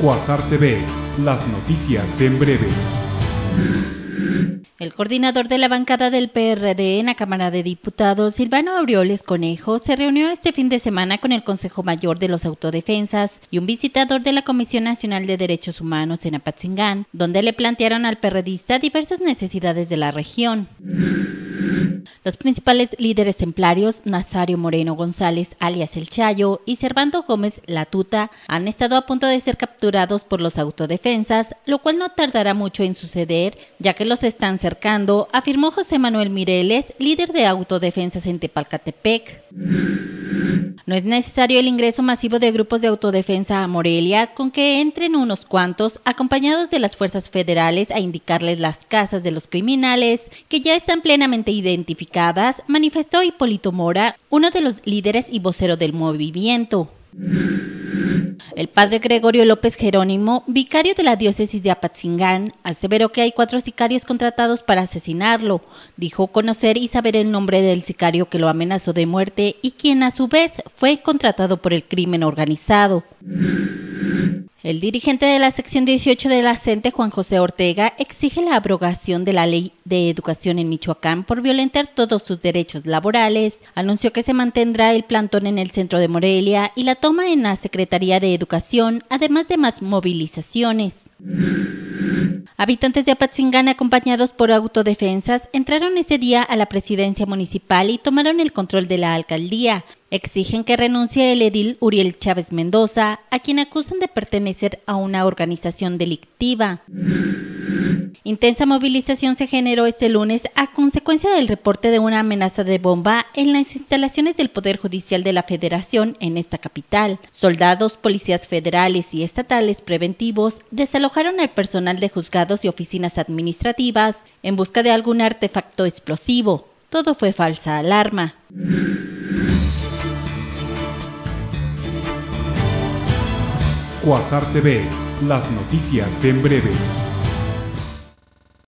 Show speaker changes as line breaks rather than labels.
Cuasar TV, las noticias en breve.
El coordinador de la bancada del PRD en la Cámara de Diputados, Silvano Aureoles Conejo, se reunió este fin de semana con el Consejo Mayor de los Autodefensas y un visitador de la Comisión Nacional de Derechos Humanos en Apatzingán, donde le plantearon al perredista diversas necesidades de la región. Los principales líderes templarios, Nazario Moreno González, alias El Chayo, y Servando Gómez Latuta, han estado a punto de ser capturados por los autodefensas, lo cual no tardará mucho en suceder, ya que los están cercando, afirmó José Manuel Mireles, líder de autodefensas en Tepalcatepec. No es necesario el ingreso masivo de grupos de autodefensa a Morelia, con que entren unos cuantos acompañados de las fuerzas federales a indicarles las casas de los criminales, que ya están plenamente identificadas, manifestó Hipólito Mora, uno de los líderes y vocero del movimiento. El padre Gregorio López Jerónimo, vicario de la diócesis de Apatzingán, aseveró que hay cuatro sicarios contratados para asesinarlo. Dijo conocer y saber el nombre del sicario que lo amenazó de muerte y quien a su vez fue contratado por el crimen organizado. El dirigente de la sección 18 de la CENTE, e, Juan José Ortega, exige la abrogación de la ley de educación en Michoacán por violentar todos sus derechos laborales. Anunció que se mantendrá el plantón en el centro de Morelia y la toma en la Secretaría de Educación, además de más movilizaciones. Habitantes de Apatzingán, acompañados por autodefensas, entraron ese día a la presidencia municipal y tomaron el control de la alcaldía. Exigen que renuncie el edil Uriel Chávez Mendoza, a quien acusan de pertenecer a una organización delictiva. Intensa movilización se generó este lunes a consecuencia del reporte de una amenaza de bomba en las instalaciones del Poder Judicial de la Federación en esta capital. Soldados, policías federales y estatales preventivos desalojaron al personal de juzgados y oficinas administrativas en busca de algún artefacto explosivo. Todo fue falsa alarma.
Cuasar TV, las noticias en breve.